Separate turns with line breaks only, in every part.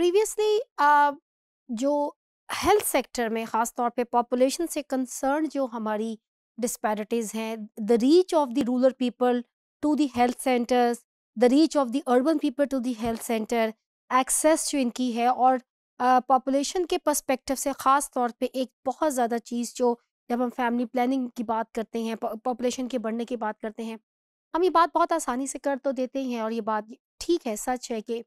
Previously uh, जो health sector में ख़ास तौर पे पॉपुलेशन से कंसर्न जो हमारी डिस्पैरिटीज़ हैं the reach of the rural people to the health centres the reach of the urban people to the health centre access जो इनकी है और पॉपुलेशन uh, के पर्सपेक्टिव से ख़ास तौर पे एक बहुत ज़्यादा चीज़ जो जब हम फैमिली प्लानिंग की बात करते हैं पॉपुलेशन के बढ़ने की बात करते हैं हम ये बात बहुत आसानी से कर तो देते हैं और ये बात ठीक है सच है कि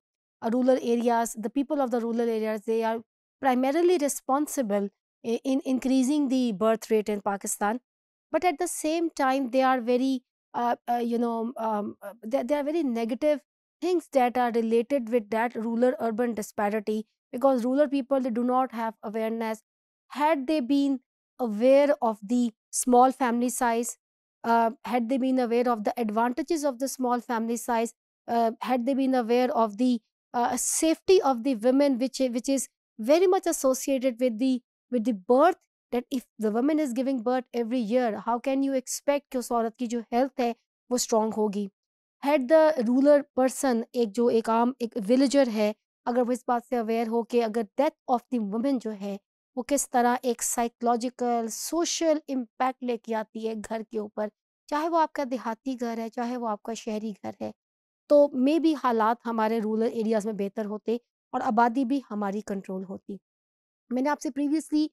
rural areas, the people of the rural areas, they are primarily responsible in increasing the birth rate in Pakistan. But at the same time, they are very, uh, uh, you know, um, uh, they, they are very negative things that are related with that rural urban disparity because rural people they do not have awareness. Had they been aware of the small family size, uh, had they been aware of the advantages of the small family size, uh, had they been aware of the uh, safety of the women, which which is very much associated with the with the birth. That if the woman is giving birth every year, how can you expect कि उस औरत की जो health है वो strong होगी had the rural person एक जो एक आम एक विलेजर है अगर वो इस बात से अवेयर हो कि अगर डेथ ऑफ द वुमेन जो है वो किस तरह एक साइकोलॉजिकल सोशल इम्पैक्ट लेके आती है घर के ऊपर चाहे वो आपका देहाती घर है चाहे वो आपका शहरी घर है तो मे भी हालात हमारे रूरल एरियाज़ में बेहतर होते और आबादी भी हमारी कंट्रोल होती मैंने आपसे previously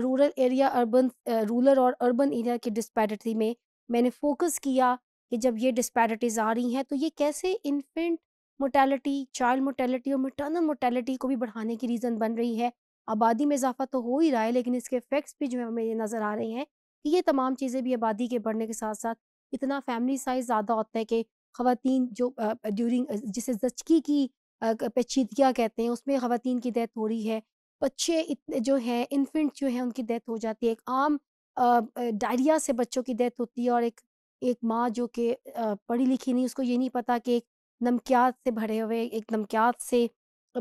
rural area urban rural और अर्बन एरिया की डिस्पैरिटी में मैंने फोकस किया कि जब ये डिस्पैरिटीज़ आ रही हैं तो ये कैसे इन्फेंट मोटेलिटी चाइल्ड मोटेलिटी और मटर्नल मोटेलिटी को भी बढ़ाने की रीज़न बन रही है आबादी में इजाफा तो हो ही रहा है लेकिन इसके इफेक्ट्स भी जो है हमें ये नज़र आ रहे हैं कि ये तमाम चीज़ें भी आबादी के बढ़ने के साथ साथ इतना फैमिली साइज़ ज़्यादा होता है कि खातन जो ड्यूरिंग जिसे जचकी की पेचीदगियाँ कहते हैं उसमें खातन की डेथ हो रही है बच्चे इतने जो हैं इन्फेंट जो है उनकी डेथ हो जाती है एक आम डायरिया से बच्चों की डेथ होती है और एक एक माँ जो कि पढ़ी लिखी नहीं उसको ये नहीं पता कि एक नमकियात से भरे हुए एक नमकियात से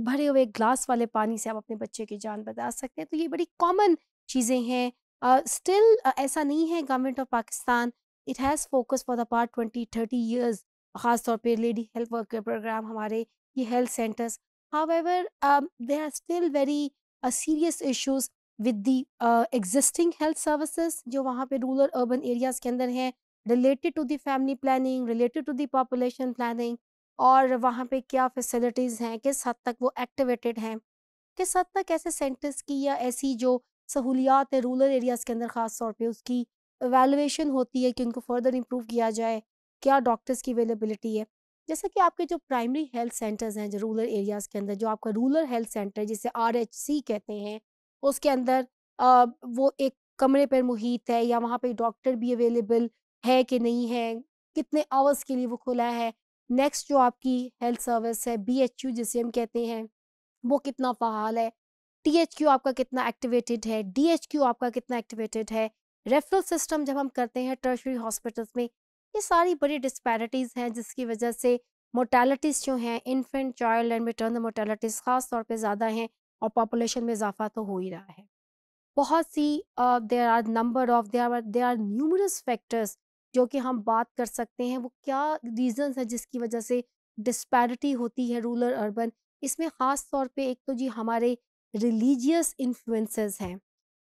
भरे हुए एक ग्लास वाले पानी से आप अपने बच्चे की जान बचा सकते हैं तो ये बड़ी कॉमन चीज़ें हैं स्टिल uh, uh, ऐसा नहीं है government of Pakistan it has focus for the part twenty thirty years खासतौर पर लेडी हेल्थ वर्कर प्रोग्राम हमारे ये health centres however they are still very serious serious with the existing health services जो वहाँ पे रूरल अर्बन एरियाज के अंदर हैं related to the family planning related to the population planning और वहाँ पे क्या फैसिलिटीज़ हैं किस हद तक वो एक्टिवेटेड हैं किस हद तक ऐसे सेंटर्स की या ऐसी जो सहूलियात है रूरल एरियाज़ के अंदर ख़ास तौर पे उसकी एवेलुएशन होती है कि उनको फर्दर इम्प्रूव किया जाए क्या डॉक्टर्स की अवेलेबिलिटी है जैसा कि आपके जो प्राइमरी हेल्थ सेंटर्स हैं जो रूरल एरियाज़ के अंदर जो आपका रूरल हेल्थ सेंटर जिसे आर कहते हैं उसके अंदर आ, वो एक कमरे पर मुहित है या वहाँ पे डॉक्टर भी अवेलेबल है कि नहीं है कितने आवर्स के लिए वो खुला है नेक्स्ट जो आपकी हेल्थ सर्विस है बी एच यू जिसे हम कहते हैं वो कितना फ़ाल है टी एच क्यू आपका कितना एक्टिवेटेड है डी एच क्यू आपका कितना एक्टिवेटेड है रेफरल सिस्टम जब हम करते हैं टर्शरी हॉस्पिटल्स में ये सारी बड़ी डिस्पैरिटीज़ हैं जिसकी वजह से मोटेलिटीज़ जो हैं infant child and mater mortalities ख़ास तौर पे ज़्यादा हैं और पॉपुलेशन में इजाफा तो हो ही रहा है बहुत सी there are number of there are there are numerous factors जो कि हम बात कर सकते हैं वो क्या रीजन है जिसकी वजह से डिस्पैरिटी होती है रूरल अर्बन इसमें ख़ास तौर पे एक तो जी हमारे रिलीजियस इन्फ्लुएंसेस हैं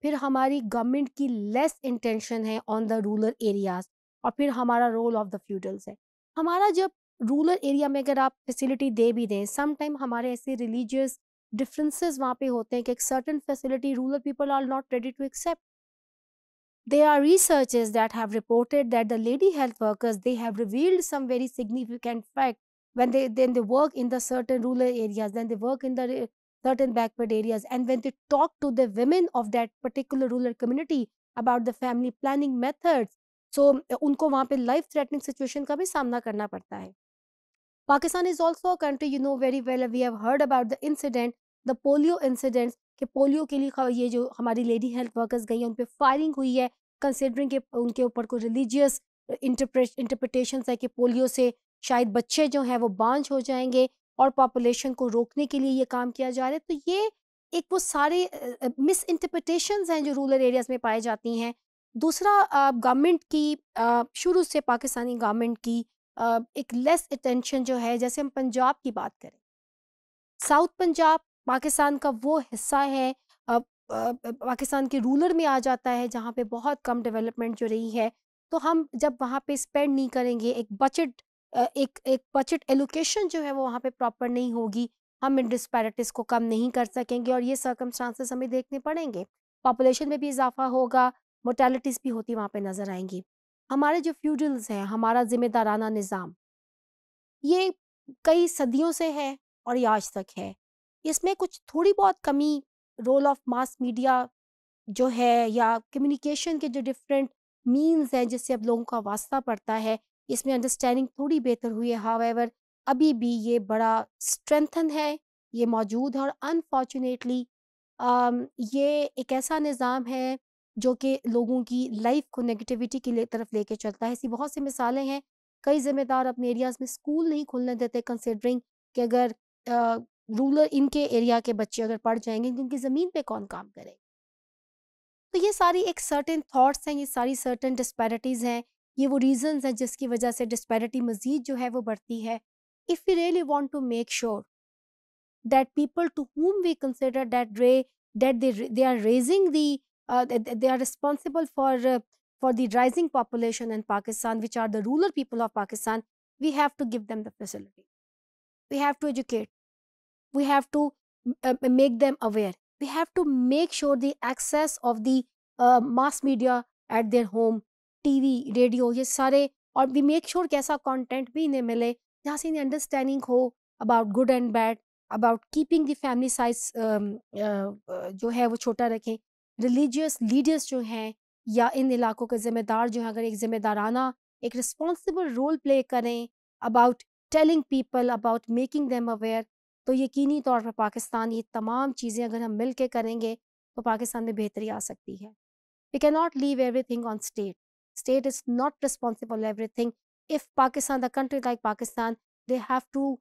फिर हमारी गवर्नमेंट की लेस इंटेंशन है ऑन द रूरल एरियाज़ और फिर हमारा रोल ऑफ द फ्यूडल्स है हमारा जब रूरल एरिया में अगर आप फैसिलिटी दे भी दें समाइम हमारे ऐसे रिलीजियस डिफरेंसेस वहाँ पे होते हैं कि एक certain facility rural people are not ready to accept they are research that have reported that the lady health workers they have revealed some very significant fact when then they work in the certain rural areas than they work in the certain backward areas and when they talk to the women of that particular rural community about the family planning methods so so, उनको वहाँ पे life threatening situation का भी सामना करना पड़ता है Pakistan is also a country you know very well we have heard about the incident the polio incidents कि पोलियो के लिए ये जो हमारी लेडी हेल्थ वर्कर्स गई हैं उन पर फायरिंग हुई है कंसिडरिंग उनके ऊपर कोई रिलीजियस इंटरप्रिटेशन है कि पोलियो से शायद बच्चे जो हैं वो बांझ हो जाएंगे और पॉपुलेशन को रोकने के लिए ये काम किया जा रहा है तो ये एक वो सारे मिस इंटरप्रटेशन हैं जो रूरल एरियाज़ में पाई जाती हैं दूसरा गवर्नमेंट की शुरू से पाकिस्तानी गवर्नमेंट की एक लेस अटेंशन जो है जैसे हम पंजाब की बात करें साउथ पंजाब पाकिस्तान का वो हिस्सा है पाकिस्तान के रूलर में आ जाता है जहाँ पे बहुत कम डेवलपमेंट जो रही है तो हम जब वहाँ पे स्पेंड नहीं करेंगे एक बजट एक एक बजट एलोकेशन जो है वो वहाँ पे प्रॉपर नहीं होगी हम इन डिस्पैरिटीज़ को कम नहीं कर सकेंगे और ये सर्कमस्टांसेस हमें देखने पड़ेंगे पॉपुलेशन में भी इजाफा होगा मोटेलिटीज़ भी होती वहाँ पे नज़र आएंगी हमारे जो फ्यूडल्स हैं हमारा ज़िम्मेदाराना निज़ाम ये कई सदियों से है और ये आज तक है इसमें कुछ थोड़ी बहुत कमी रोल ऑफ मास मीडिया जो है या कम्युनिकेशन के जो डिफरेंट मीन्स हैं जिससे अब लोगों का वास्ता पड़ता है इसमें अंडरस्टैंडिंग थोड़ी बेहतर हुई है हावेवर अभी भी ये बड़ा स्ट्रेंथन है ये मौजूद है और अनफॉर्चुनेटली ये एक ऐसा निज़ाम है जो कि लोगों की लाइफ को नेगेटिविटी की ले, तरफ लेके चलता है ऐसी बहुत सी मिसालें हैं कई जिम्मेदार अपने एरियाज में स्कूल नहीं खुलने देते कंसिडरिंग कि अगर रूरल इनके एरिया के बच्चे अगर पढ़ जाएंगे तो उनकी ज़मीन पे कौन काम करेगा तो ये सारी एक सर्टेन थाट्स हैं ये सारी सर्टेन डिस्पैरिटीज़ हैं ये वो रीजंस हैं जिसकी वजह से डिस्पैरिटी मज़ीद जो है वो बढ़ती है if you really want to make sure that people to whom we consider that ray that they are raising the Uh, they, they, are responsible for uh, for the rising population in Pakistan, which are the ruler people of Pakistan, we have to give them the facility. We have to educate. We have to uh, make them aware. We have to make sure the access of the uh, mass media at their home, TV, radio, Yes, सारे or we make sure कि content भी इन्हें मिले जहाँ से इन्हें understanding हो about good and bad, about keeping the family size um, uh, जो है वो छोटा रखें रिलीजियस लीडर्स जो हैं या इन इलाकों के ज़िम्मेदार जो हैं अगर एक ज़िम्मेदाराना एक रिस्पॉन्सिबल रोल प्ले करें about telling people about making them aware तो यकीनी तौर पर पाकिस्तान ये तमाम चीज़ें अगर हम मिल के करेंगे तो पाकिस्तान में बेहतरी आ सकती है we can not leave everything on state state is not responsible everything if Pakistan the country like Pakistan they have to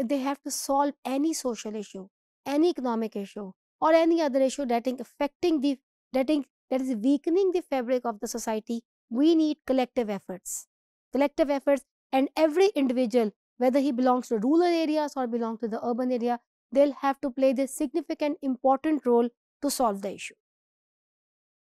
they have to solve any social issue any economic issue or any other issue that is affecting the that is, that is weakening the fabric of the society, we need collective efforts. Collective efforts and every individual, whether he belongs to rural areas or belongs to the urban area, they'll have to play this significant important role to solve the issue.